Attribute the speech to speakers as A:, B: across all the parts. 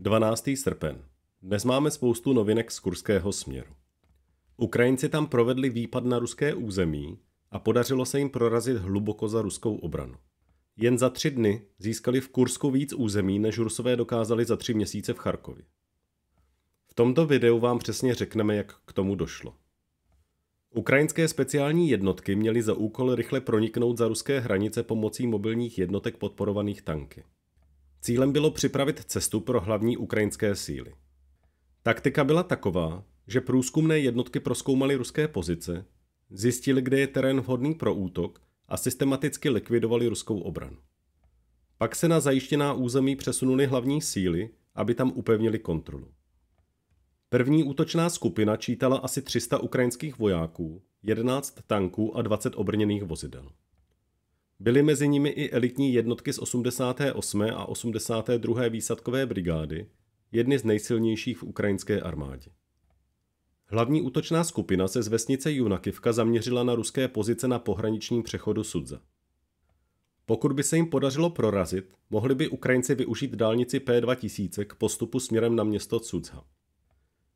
A: 12. srpen. Dnes máme spoustu novinek z kurského směru. Ukrajinci tam provedli výpad na ruské území a podařilo se jim prorazit hluboko za ruskou obranu. Jen za tři dny získali v Kursku víc území, než Rusové dokázali za tři měsíce v Charkově. V tomto videu vám přesně řekneme, jak k tomu došlo. Ukrajinské speciální jednotky měly za úkol rychle proniknout za ruské hranice pomocí mobilních jednotek podporovaných tanky. Cílem bylo připravit cestu pro hlavní ukrajinské síly. Taktika byla taková, že průzkumné jednotky proskoumaly ruské pozice, zjistili, kde je terén vhodný pro útok a systematicky likvidovali ruskou obranu. Pak se na zajištěná území přesunuli hlavní síly, aby tam upevnili kontrolu. První útočná skupina čítala asi 300 ukrajinských vojáků, 11 tanků a 20 obrněných vozidel. Byly mezi nimi i elitní jednotky z 88. a 82. výsadkové brigády, jedny z nejsilnějších v ukrajinské armádě. Hlavní útočná skupina se z vesnice Junakivka zaměřila na ruské pozice na pohraničním přechodu Sudza. Pokud by se jim podařilo prorazit, mohli by Ukrajinci využít dálnici P2000 k postupu směrem na město Sudza.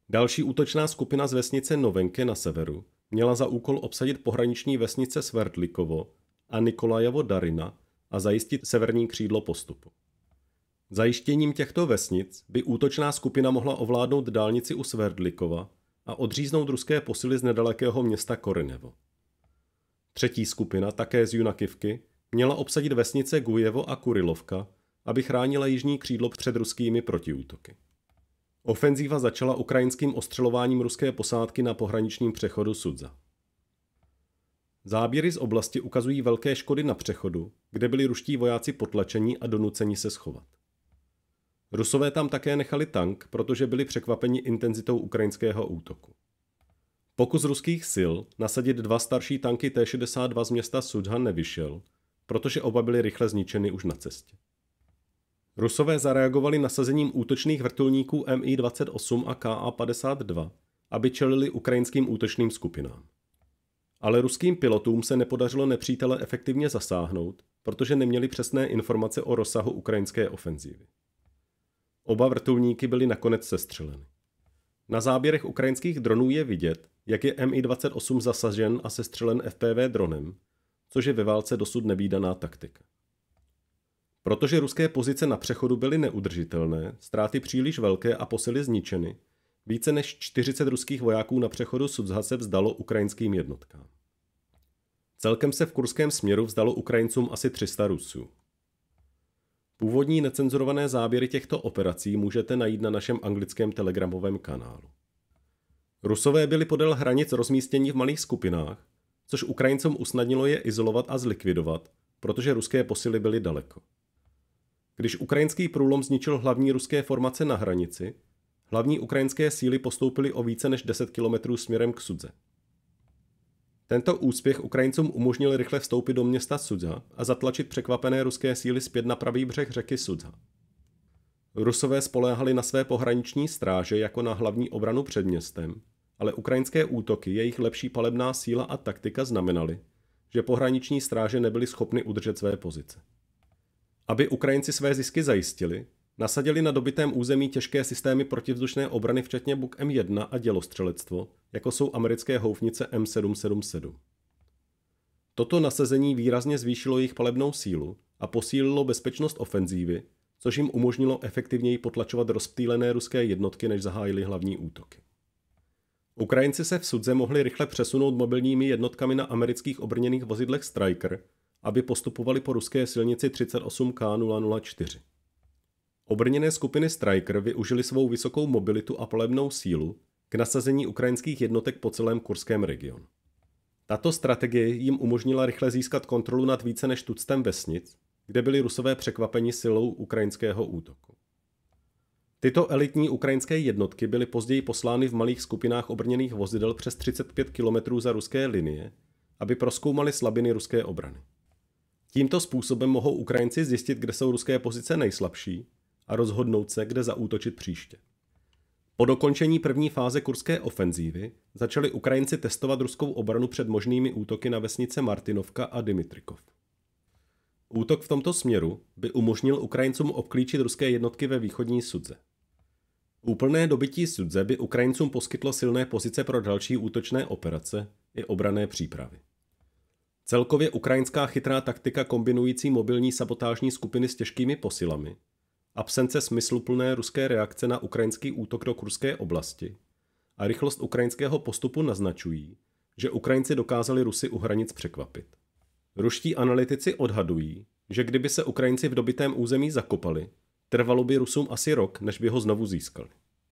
A: Další útočná skupina z vesnice Novenke na severu měla za úkol obsadit pohraniční vesnice Svertlikovo a Nikolajevo Darina a zajistit severní křídlo postupu. Zajištěním těchto vesnic by útočná skupina mohla ovládnout dálnici u Sverdlikova a odříznout ruské posily z nedalekého města Korinevo. Třetí skupina, také z Junakivky, měla obsadit vesnice Gujevo a Kurilovka, aby chránila jižní křídlo před ruskými protiútoky. Ofenzíva začala ukrajinským ostřelováním ruské posádky na pohraničním přechodu Sudza. Záběry z oblasti ukazují velké škody na přechodu, kde byli ruští vojáci potlačeni a donuceni se schovat. Rusové tam také nechali tank, protože byli překvapeni intenzitou ukrajinského útoku. Pokus ruských sil nasadit dva starší tanky T-62 z města Sudha nevyšel, protože oba byly rychle zničeny už na cestě. Rusové zareagovali nasazením útočných vrtulníků Mi-28 a Ka-52, aby čelili ukrajinským útočným skupinám. Ale ruským pilotům se nepodařilo nepřítele efektivně zasáhnout, protože neměli přesné informace o rozsahu ukrajinské ofenzívy. Oba vrtulníky byly nakonec sestřeleny. Na záběrech ukrajinských dronů je vidět, jak je Mi-28 zasažen a sestřelen FPV dronem, což je ve válce dosud nebýdaná taktika. Protože ruské pozice na přechodu byly neudržitelné, ztráty příliš velké a posily zničeny, více než 40 ruských vojáků na přechodu Sudzha se vzdalo ukrajinským jednotkám. Celkem se v kurském směru vzdalo Ukrajincům asi 300 Rusů. Původní necenzurované záběry těchto operací můžete najít na našem anglickém telegramovém kanálu. Rusové byli podél hranic rozmístění v malých skupinách, což Ukrajincům usnadnilo je izolovat a zlikvidovat, protože ruské posily byly daleko. Když ukrajinský průlom zničil hlavní ruské formace na hranici, Hlavní ukrajinské síly postoupily o více než 10 kilometrů směrem k Sudze. Tento úspěch Ukrajincům umožnil rychle vstoupit do města Sudza a zatlačit překvapené ruské síly zpět na pravý břeh řeky Sudza. Rusové spoléhali na své pohraniční stráže jako na hlavní obranu před městem, ale ukrajinské útoky, jejich lepší palebná síla a taktika znamenaly, že pohraniční stráže nebyly schopny udržet své pozice. Aby Ukrajinci své zisky zajistili, Nasadili na dobitém území těžké systémy protivzdušné obrany včetně Buk M1 a dělostřelectvo, jako jsou americké houfnice M777. Toto nasazení výrazně zvýšilo jejich palebnou sílu a posílilo bezpečnost ofenzívy, což jim umožnilo efektivněji potlačovat rozptýlené ruské jednotky, než zahájili hlavní útoky. Ukrajinci se v Sudze mohli rychle přesunout mobilními jednotkami na amerických obrněných vozidlech Striker, aby postupovali po ruské silnici 38K004. Obrněné skupiny Striker využili svou vysokou mobilitu a polebnou sílu k nasazení ukrajinských jednotek po celém kurském regionu. Tato strategie jim umožnila rychle získat kontrolu nad více než tuctem vesnic, kde byli rusové překvapeni silou ukrajinského útoku. Tyto elitní ukrajinské jednotky byly později poslány v malých skupinách obrněných vozidel přes 35 km za ruské linie, aby proskoumali slabiny ruské obrany. Tímto způsobem mohou Ukrajinci zjistit, kde jsou ruské pozice nejslabší a rozhodnout se, kde zaútočit příště. Po dokončení první fáze kurské ofenzívy začali Ukrajinci testovat ruskou obranu před možnými útoky na vesnice Martinovka a Dimitrikov. Útok v tomto směru by umožnil Ukrajincům obklíčit ruské jednotky ve východní Sudze. Úplné dobytí Sudze by Ukrajincům poskytlo silné pozice pro další útočné operace i obrané přípravy. Celkově ukrajinská chytrá taktika kombinující mobilní sabotážní skupiny s těžkými posilami absence smysluplné ruské reakce na ukrajinský útok do kurské oblasti a rychlost ukrajinského postupu naznačují, že Ukrajinci dokázali Rusy u hranic překvapit. Ruští analytici odhadují, že kdyby se Ukrajinci v dobitém území zakopali, trvalo by Rusům asi rok, než by ho znovu získali.